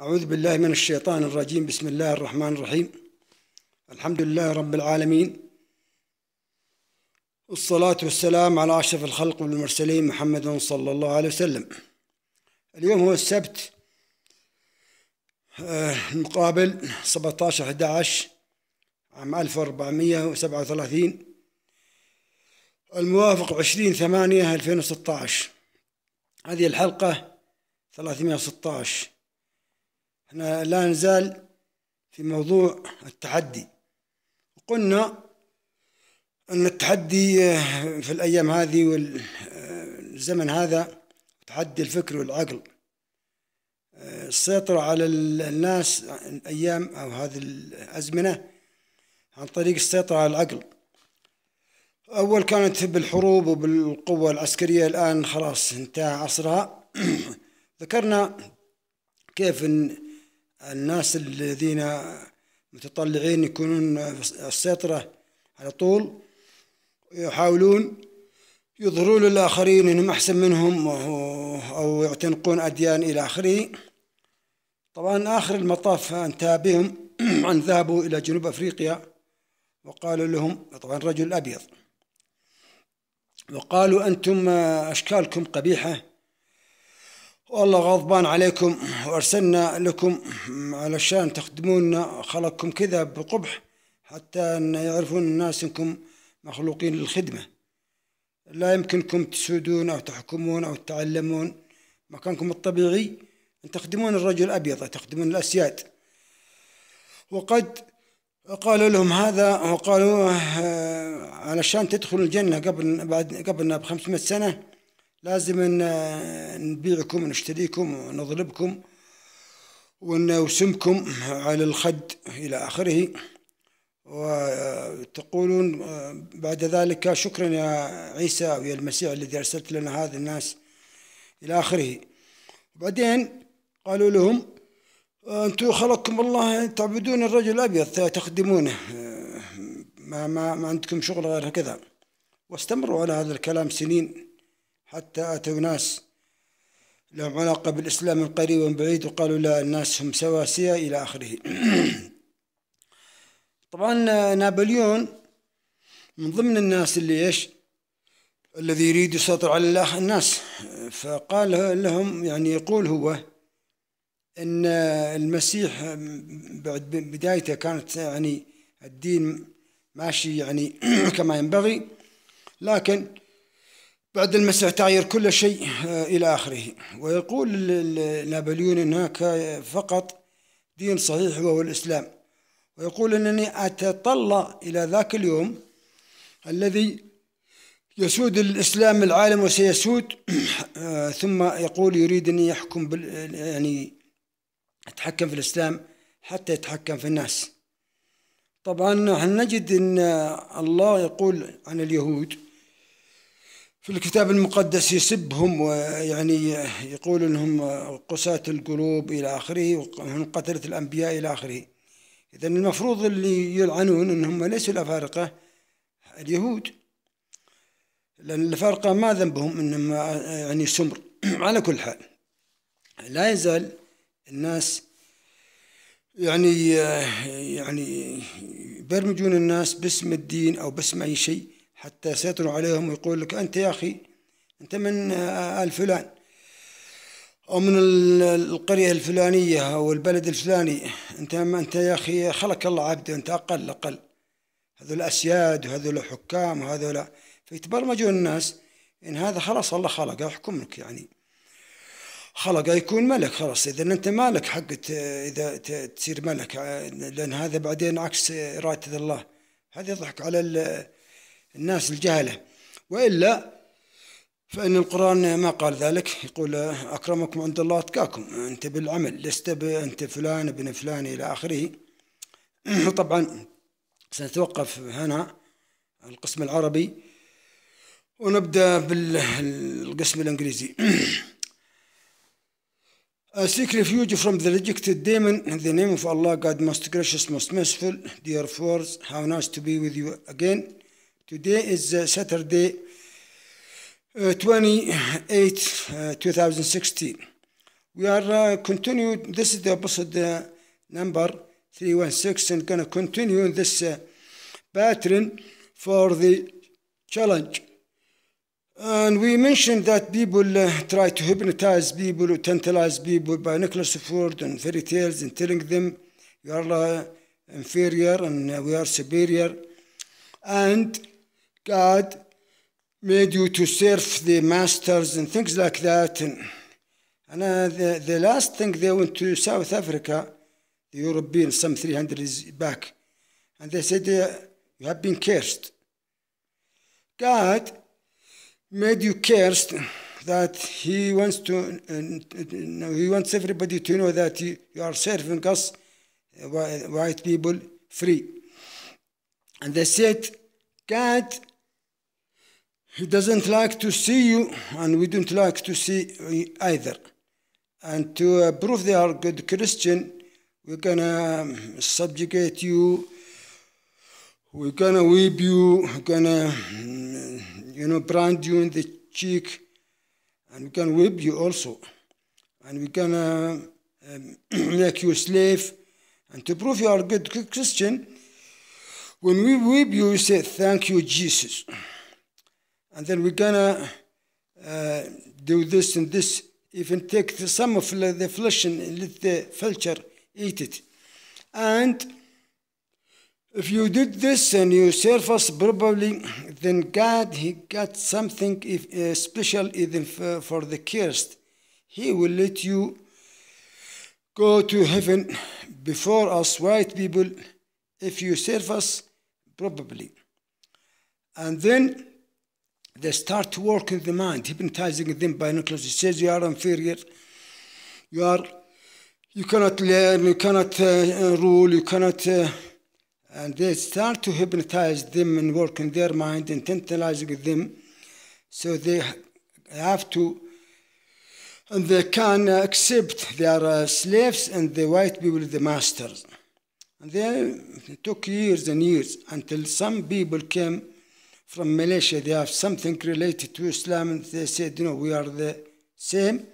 أعوذ بالله من الشيطان الرجيم بسم الله الرحمن الرحيم الحمد لله رب العالمين والصلاة والسلام على أشرف الخلق والمرسلين محمد صلى الله عليه وسلم اليوم هو السبت آه، مقابل 17 11 عام 1437 الموافق 20 8 2016 هذه الحلقة 316 احنا لا نزال في موضوع التحدي قلنا أن التحدي في الأيام هذه والزمن هذا تحدي الفكر والعقل السيطرة على الناس الأيام أو هذه الأزمنة عن طريق السيطرة على العقل أول كانت بالحروب وبالقوة العسكرية الآن خلاص انتهى عصرها ذكرنا كيف إن الناس الذين متطلعين يكونون السيطرة على طول يحاولون يظهرون للآخرين أنهم أحسن منهم أو يعتنقون أديان إلى آخره طبعا آخر المطاف انتهى بهم أن ذهبوا إلى جنوب أفريقيا وقالوا لهم طبعا رجل أبيض وقالوا أنتم أشكالكم قبيحة والله غضبان عليكم وأرسلنا لكم علشان تخدمونا خلقكم كذا بقبح حتى أن يعرفون الناس أنكم مخلوقين للخدمة لا يمكنكم تسودون أو تحكمون أو تتعلمون مكانكم الطبيعي أن تخدمون الرجل الأبيض تخدمون الأسياد وقد قالوا لهم هذا وقالوا آه، علشان تدخلوا الجنة قبل بعد قبلنا ب 500 سنة لازم ان آه، نبيعكم ونشتريكم ونضربكم ونوسمكم على الخد إلى آخره وتقولون آه، بعد ذلك شكرا يا عيسى ويا المسيح الذي أرسلت لنا هذا الناس إلى آخره بعدين قالوا لهم آه، أنتم خلقكم الله تعبدون الرجل الأبيض تخدمونه ما, ما, ما عندكم شغل غير هكذا واستمروا على هذا الكلام سنين حتى أتوا ناس لهم علاقة بالإسلام من قريب ومن بعيد وقالوا لا الناس هم سواسية إلى آخره طبعا نابليون من ضمن الناس اللي إيش الذي يريد يسيطر على الناس فقال لهم يعني يقول هو ان المسيح بعد بدايته كانت يعني الدين ماشي يعني كما ينبغي لكن بعد المساء تغير كل شيء آه، إلى آخره ويقول نابليون هناك فقط دين صحيح وهو الإسلام ويقول أنني أتطلع إلى ذاك اليوم الذي يسود الإسلام العالم وسيسود آه، ثم يقول يريد أن يحكم بال يعني يتحكم في الإسلام حتى يتحكم في الناس طبعا نجد أن الله يقول عن اليهود في الكتاب المقدس يسبهم ويعني يقول انهم قساة القلوب الى اخره وهم قتلة الانبياء الى اخره اذا المفروض اللي يلعنون انهم ليسوا الافارقة اليهود لان الافارقة ما ذنبهم انهم يعني سمر على كل حال لا يزال الناس يعني يعني يبرمجون الناس باسم الدين او باسم اي شيء حتى يسيطروا عليهم ويقول لك أنت يا أخي أنت من آه، آل فلان أو من القرية الفلانية أو البلد الفلاني أنت أنت يا أخي خلق الله عبد أنت أقل أقل هذول أسياد وهذول حكام وهذول فيتبرمجون الناس إن هذا خلاص الله خلقه يحكم لك يعني خلقه يكون ملك خلاص إذا أنت مالك حق إذا تصير ملك لأن هذا بعدين عكس إرادة الله هذا يضحك على الناس الجهلة وإلا فإن القرآن ما قال ذلك يقول أكرمكم عند الله أتقاكم أنت بالعمل لست أنت فلان ابن فلان إلى آخره طبعا سنتوقف هنا القسم العربي ونبدأ بالقسم الإنجليزي I seek refuge from the rejected demon in the name of Allah, God most gracious, most merciful. Dear friends how nice to be with you again. Today is uh, Saturday, uh, 28, uh, 2016. We are uh, continued, this is the episode uh, number 316 and going to continue this uh, pattern for the challenge. And we mentioned that people uh, try to hypnotize people, tantalize people by Nicholas Ford and fairy tales and telling them you are uh, inferior and we are superior. And God made you to serve the masters and things like that. And, and uh, the, the last thing they went to South Africa, the Europeans, some 300 years back, and they said, uh, You have been cursed. God made you cursed that He wants to, uh, He wants everybody to know that you, you are serving us, uh, white people, free. And they said, God he doesn't like to see you, and we don't like to see either. And to uh, prove they are good Christian, we're gonna um, subjugate you. We're gonna whip you. We're gonna, mm, you know, brand you in the cheek, and we can whip you also, and we can uh, um, make you a slave. And to prove you are a good Christian, when we whip you, you say, "Thank you, Jesus." and then we're gonna uh, do this and this. Even take some of the flesh and let the vulture eat it. And if you did this and you serve us probably, then God, He got something if, uh, special even for, for the cursed. He will let you go to heaven before us white people if you serve us, probably. And then they start to work in the mind, hypnotizing them by nucleus. It says you are inferior, you are, you cannot learn, you cannot uh, uh, rule, you cannot, uh, and they start to hypnotize them and work in their mind and tantalizing them, so they have to, and they can accept they are uh, slaves and the white people the masters. And they took years and years until some people came from Malaysia, they have something related to Islam, and they said, you know, we are the same,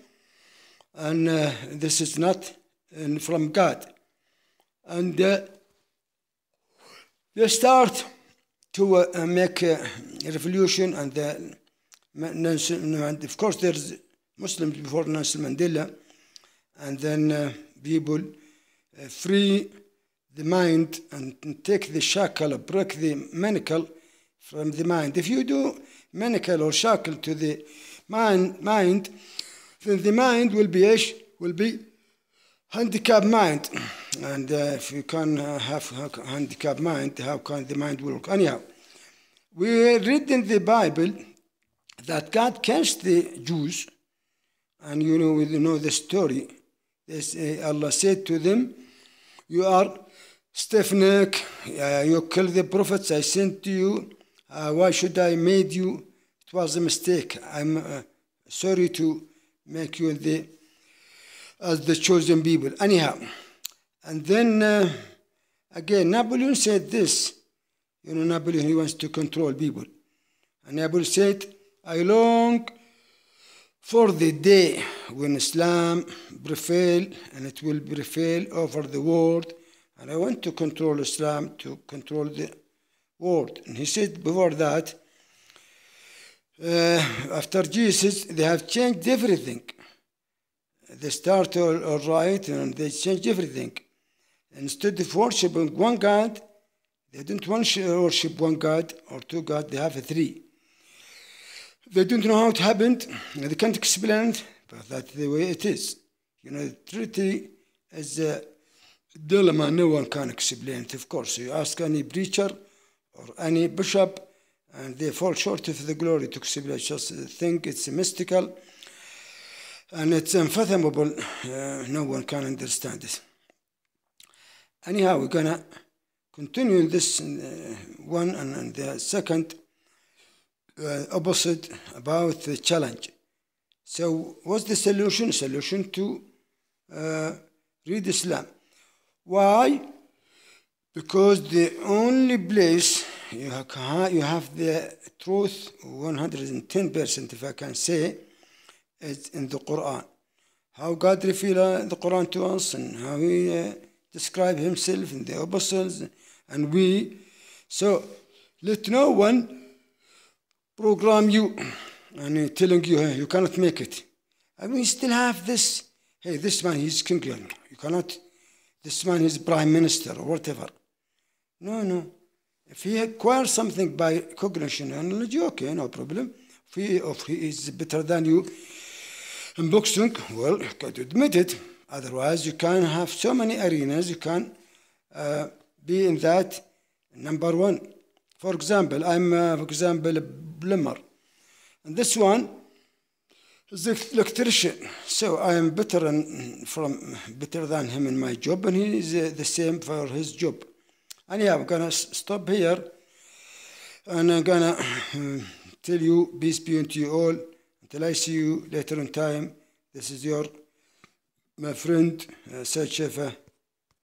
and uh, this is not from God. And uh, they start to uh, make a revolution, and, and, of course there's Muslims before Nelson Mandela, and then uh, people uh, free the mind and take the shackle, break the manacle, from the mind. If you do manacle or shackle to the mind, mind then the mind will be will be handicapped mind. And uh, if you can uh, have handicapped mind, how can the mind work? Anyhow, we read in the Bible that God cursed the Jews, and you know we know the story. Allah said to them, "You are stiff neck. Uh, you kill the prophets I sent to you." Uh, why should I made you? It was a mistake. I'm uh, sorry to make you the as the chosen people. Anyhow, and then uh, again, Napoleon said this. You know, Napoleon he wants to control people, and Napoleon said, "I long." For the day when Islam prevail and it will prevail over the world, and I want to control Islam, to control the word. And he said before that, uh, after Jesus, they have changed everything. They start all, all right and they change everything. Instead of worshiping one God, they don't want to worship one God or two God, they have three. They don't know how it happened, they can't explain it, but that's the way it is. You know, the Trinity is a dilemma no one can explain it, of course. You ask any preacher, or any bishop, and they fall short of the glory to Qusibla. Just think it's mystical and it's unfathomable. Uh, no one can understand it. Anyhow, we're gonna continue this uh, one and, and, the second uh, opposite about the challenge. So, what's the solution? Solution to uh, read Islam. Why? because the only place you have, you have the truth 110% if I can say is in the Quran. How God revealed uh, the Quran to us and how He uh, described Himself in the apostles and we. So let no one program you and telling you hey, you cannot make it. And we still have this. Hey, this man he's king. You cannot. This man is prime minister or whatever. No, no. If he acquires something by cognition and knowledge, okay, no problem. If he, if he is better than you in boxing, well, you got to admit it. Otherwise, you can have so many arenas, you can uh, be in that number one. For example, I'm, uh, for example, a plumber. And this one is the electrician. So I am better, in, from, better than him in my job, and he is uh, the same for his job. And yeah, I'm gonna stop here and I'm gonna tell you peace be unto you all until I see you later on time. This is your my friend uh, Shefa.